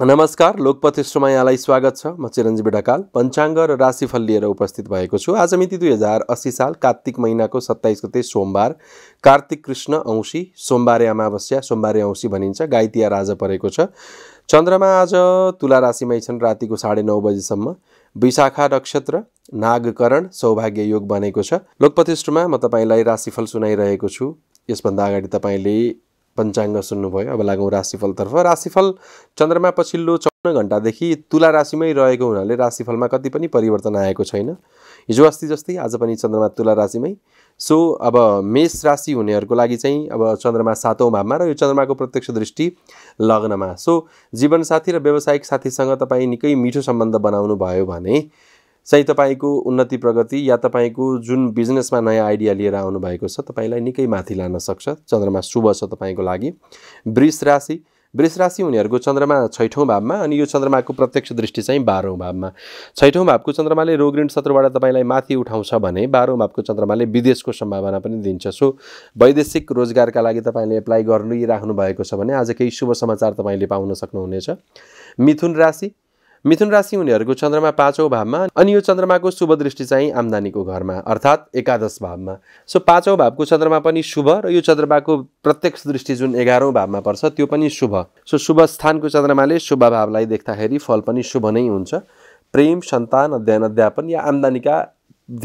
नमस्कार लोकपथेष्टमा यहाँलाई स्वागत छ म चिरञ्जीवी ढकाल पञ्चाङ्ग र राशिफल लिएर उपस्थित भएको छु आज मिति दुई हजार अस्सी साल कार्तिक महिनाको सत्ताइस गते सोमबार कार्तिक कृष्ण औँसी सोमबारे अमावस्या सोमबारे औँसी भनिन्छ गाई तिहार आज परेको छ चन्द्रमा आज तुला राशिमै छन् रातिको साढे नौ बजीसम्म विशाखा नक्षत्र नागकरण सौभाग्य योग बनेको छ लोकपथिष्टमा म तपाईँलाई राशिफल सुनाइरहेको छु यसभन्दा अगाडि तपाईँले पञ्चाङ्ग सुन्नुभयो अब लागौँ राशिफलतर्फ राशिफल चन्द्रमा पछिल्लो चौन्न घन्टादेखि तुला राशिमै रहेको हुनाले राशिफलमा कति पनि परिवर्तन आएको छैन हिजो अस्ति जस्तै आज पनि चन्द्रमा तुला राशिमै सो अब मेष राशि हुनेहरूको लागि चाहिँ अब चन्द्रमा सातौँ भावमा र यो चन्द्रमाको प्रत्यक्ष दृष्टि लग्नमा सो जीवनसाथी र व्यावसायिक साथीसँग तपाईँ निकै मिठो सम्बन्ध बनाउनु भयो भने चाहिँ तपाईँको उन्नति प्रगति या तपाईँको जुन बिजनेसमा नयाँ आइडिया लिएर आउनुभएको छ तपाईँलाई निकै माथि लान सक्छ चन्द्रमा शुभ छ तपाईँको लागि वृष राशि वृष राशि उनीहरूको चन्द्रमा छैठौँ भावमा अनि यो चन्द्रमाको प्रत्यक्ष दृष्टि चाहिँ बाह्रौँ भावमा छैठौँ भावको चन्द्रमाले रोग ऋण शत्रुबाट तपाईँलाई माथि उठाउँछ भने बाह्रौँ भावको चन्द्रमाले विदेशको सम्भावना पनि दिन्छ सो वैदेशिक रोजगारका लागि तपाईँले एप्लाई राख्नु भएको छ भने आज केही शुभ समाचार तपाईँले पाउन सक्नुहुनेछ मिथुन राशि मिथुन राशि हुनेहरूको चन्द्रमा पाँचौँ भावमा अनि यो चन्द्रमाको शुभ दृष्टि चाहिँ आम्दानीको घरमा अर्थात् एकादश भावमा सो पाँचौँ भावको चन्द्रमा पनि शुभ र यो चन्द्रमाको प्रत्यक्ष दृष्टि जुन एघारौँ भावमा पर्छ त्यो पनि शुभ सो शुभ स्थानको चन्द्रमाले शुभ भावलाई देख्दाखेरि फल पनि शुभ नै हुन्छ प्रेम सन्तान अध्ययन अध्यापन या आम्दानीका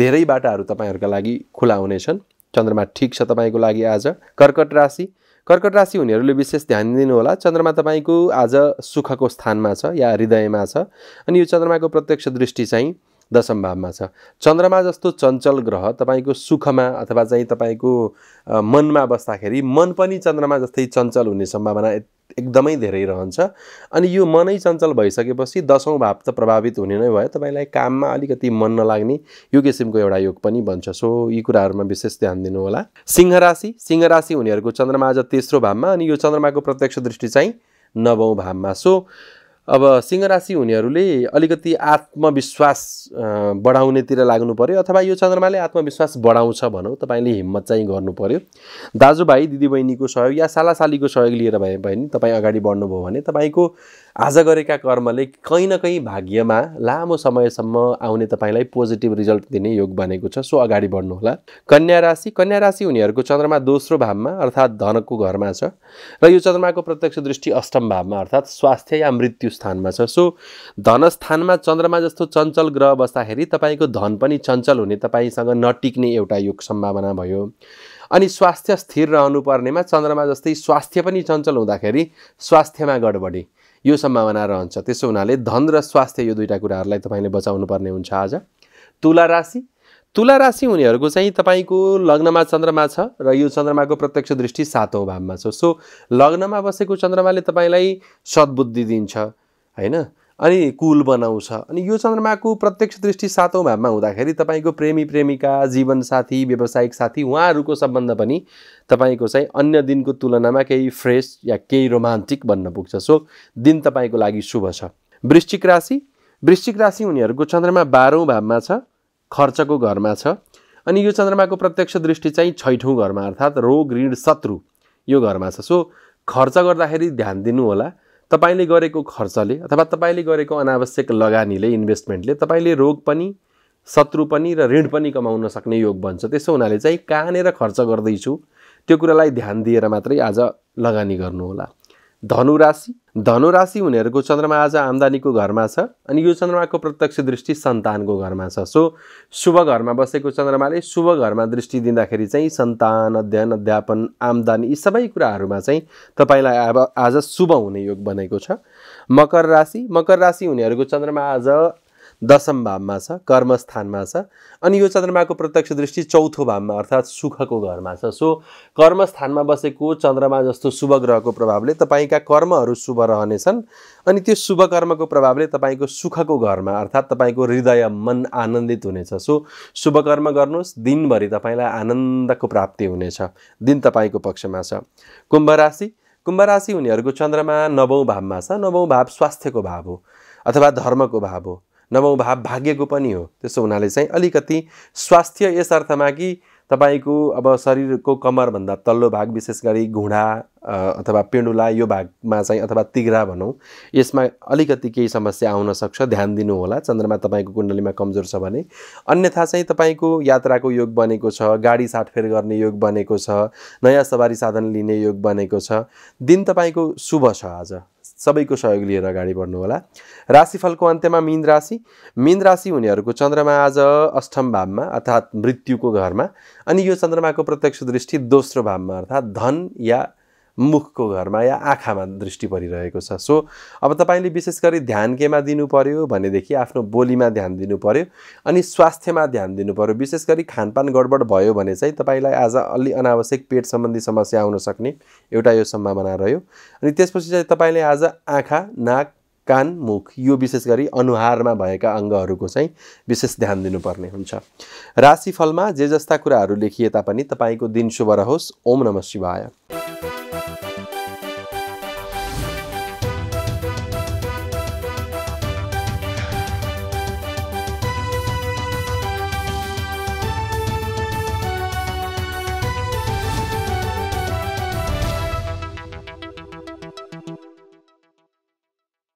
धेरै बाटाहरू तपाईँहरूका लागि खुला हुनेछन् चन्द्रमा ठिक छ तपाईँको लागि आज कर्कट राशि कर्कट राशि हुनेहरूले विशेष ध्यान दिनुहोला चन्द्रमा तपाईँको आज सुखको स्थानमा छ या हृदयमा छ अनि यो चन्द्रमाको प्रत्यक्ष दृष्टि चाहिँ दशम भावमा छ चन्द्रमा जस्तो चञ्चल ग्रह तपाईँको सुखमा अथवा चाहिँ तपाईँको मनमा बस्दाखेरि मन पनि चन्द्रमा जस्तै चञ्चल हुने सम्भावना एकदमै धेरै रहन्छ अनि यो मनै चञ्चल भइसकेपछि दसौँ भाव त प्रभावित हुने नै भयो तपाईँलाई काममा अलिकति मन नलाग्ने यो किसिमको एउटा योग पनि भन्छ सो यी कुराहरूमा विशेष ध्यान दिनुहोला सिंह राशि सिंह राशि हुनेहरूको चन्द्रमा आज तेस्रो भावमा अनि यो चन्द्रमाको प्रत्यक्ष दृष्टि चाहिँ नवौँ भावमा सो अब सिंहराशि हुनेहरूले अलिकति आत्मविश्वास बढाउनेतिर लाग्नु पऱ्यो अथवा यो चन्द्रमाले आत्मविश्वास बढाउँछ भनौँ तपाईँले हिम्मत चाहिँ गर्नु पऱ्यो दाजुभाइ दिदीबहिनीको सहयोग या सालासालीको सहयोग लिएर भए पनि तपाईँ अगाडि बढ्नुभयो भने तपाईँको आज गरेका कर्मले कहीँ न कहीँ भाग्यमा लामो समयसम्म आउने तपाईँलाई पोजिटिभ रिजल्ट दिने योग बनेको छ सो अगाडि बढ्नुहोला कन्या राशि कन्या राशि उनीहरूको चन्द्रमा दोस्रो भावमा अर्थात् धनको घरमा छ र यो चन्द्रमाको प्रत्यक्ष दृष्टि अष्टम भावमा अर्थात् स्वास्थ्य या मृत्यु स्थानमा छ सो धनस्थानमा चन्द्रमा जस्तो चञ्चल ग्रह बस्दाखेरि तपाईँको धन पनि चञ्चल हुने तपाईँसँग नटिक्ने एउटा योग सम्भावना भयो अनि स्वास्थ्य स्थिर रहनुपर्नेमा चन्द्रमा जस्तै स्वास्थ्य पनि चञ्चल हुँदाखेरि स्वास्थ्यमा गडबडी यो सम्भावना रहन्छ त्यसो हुनाले धन र स्वास्थ्य यो दुईवटा कुराहरूलाई तपाईँले पर्ने हुन्छ आज तुला राशि तुला राशि हुनेहरूको चाहिँ तपाईँको लग्नमा चन्द्रमा छ र यो चन्द्रमाको प्रत्यक्ष दृष्टि सातौँ भावमा छ सो लग्नमा बसेको चन्द्रमाले तपाईँलाई सद्बुद्धि दिन्छ होइन अनि कुल बनाउँछ अनि यो चन्द्रमाको प्रत्यक्ष दृष्टि सातौँ भावमा हुँदाखेरि तपाईँको प्रेमी प्रेमिका जीवनसाथी व्यावसायिक साथी उहाँहरूको सम्बन्ध पनि तपाईँको चाहिँ अन्य दिनको तुलनामा केही फ्रेस या केही रोमान्टिक बन्न पुग्छ सो दिन तपाईँको लागि शुभ छ वृश्चिक राशि वृश्चिक राशि उनीहरूको चन्द्रमा बाह्रौँ भावमा छ खर्चको घरमा छ अनि यो चन्द्रमाको प्रत्यक्ष दृष्टि चाहिँ छैठौँ घरमा अर्थात् रोग ऋण शत्रु यो घरमा छ सो खर्च गर्दाखेरि ध्यान दिनुहोला तपाईँले गरेको खर्चले अथवा तपाईँले गरेको अनावश्यक लगानीले इन्भेस्टमेन्टले तपाईँले रोग पनि शत्रु पनि र ऋण पनि कमाउन सक्ने योग बन्छ त्यसो हुनाले चाहिँ कहाँनिर खर्च गर्दैछु त्यो कुरालाई ध्यान दिएर मात्रै आज लगानी गर्नुहोला धनु राशि धनुराशि हुनेहरूको चन्द्रमा आज आम्दानीको घरमा छ अनि यो चन्द्रमाको प्रत्यक्ष दृष्टि सन्तानको घरमा छ सो शुभ घरमा बसेको चन्द्रमाले शुभ घरमा दृष्टि दिँदाखेरि चाहिँ सन्तान अध्ययन अध्यापन आम्दानी यी सबै कुराहरूमा चाहिँ तपाईँलाई अब आज शुभ हुने योग बनेको छ मकर राशि मकर राशि हुनेहरूको चन्द्रमा आज दशम भावमा छ कर्मस्थानमा छ अनि यो चन्द्रमाको प्रत्यक्ष दृष्टि चौथो भावमा अर्थात् सुखको घरमा छ सो कर्मस्थानमा बसेको चन्द्रमा जस्तो शुभ ग्रहको प्रभावले तपाईँका कर्महरू शुभ रहनेछन् अनि त्यो शुभ कर्मको प्रभावले तपाईँको सुखको घरमा अर्थात् तपाईँको हृदय मन आनन्दित हुनेछ सो शुभ कर्म गर्नुहोस् दिनभरि तपाईँलाई आनन्दको प्राप्ति हुनेछ दिन तपाईँको पक्षमा छ कुम्भ राशि कुम्भ राशि हुनेहरूको चन्द्रमा नवौँ भावमा छ नवौँ भाव स्वास्थ्यको भाव हो अथवा धर्मको भाव हो नवौँ भाव भाग्यको पनि हो त्यसो हुनाले चाहिँ अलिकति स्वास्थ्य यस अर्थमा कि तपाईँको अब शरीरको कमरभन्दा तल्लो भाग विशेष गरी घुँडा अथवा पेडुला यो भागमा चाहिँ अथवा तिग्रा भनौँ यसमा अलिकति केही समस्या आउन सक्छ ध्यान दिनु होला चन्द्रमा तपाईँको कुण्डलीमा कमजोर छ भने अन्यथा चाहिँ तपाईँको यात्राको योग बनेको छ गाडी साटफेर गर्ने योग बनेको छ नयाँ सवारी साधन लिने योग बनेको छ दिन तपाईँको शुभ छ आज सबैको सहयोग लिएर अगाडि बढ्नुहोला राशिफलको अन्त्यमा मीन राशि मीन राशि हुनेहरूको चन्द्रमा आज अष्टम भावमा अर्थात् मृत्युको घरमा अनि यो चन्द्रमाको प्रत्यक्ष दृष्टि दोस्रो भावमा अर्थात् धन या मुखको घरमा या आँखामा दृष्टि परिरहेको छ सो अब तपाईँले विशेष गरी ध्यान केमा दिनु पऱ्यो भनेदेखि आफ्नो बोलीमा ध्यान दिनु पऱ्यो अनि स्वास्थ्यमा ध्यान दिनु पऱ्यो विशेष गरी खानपान गडबड भयो भने चाहिँ तपाईँलाई आज अलि अनावश्यक पेट सम्बन्धी समस्या आउन सक्ने एउटा यो सम्भावना रह्यो अनि त्यसपछि चाहिँ तपाईँले आज आँखा नाक कान मुख यो विशेष गरी अनुहारमा भएका अङ्गहरूको चाहिँ विशेष ध्यान दिनुपर्ने हुन्छ राशिफलमा जे जस्ता कुराहरू लेखिए तापनि तपाईँको दिन शुभ रहोस् ओम नम शिवाय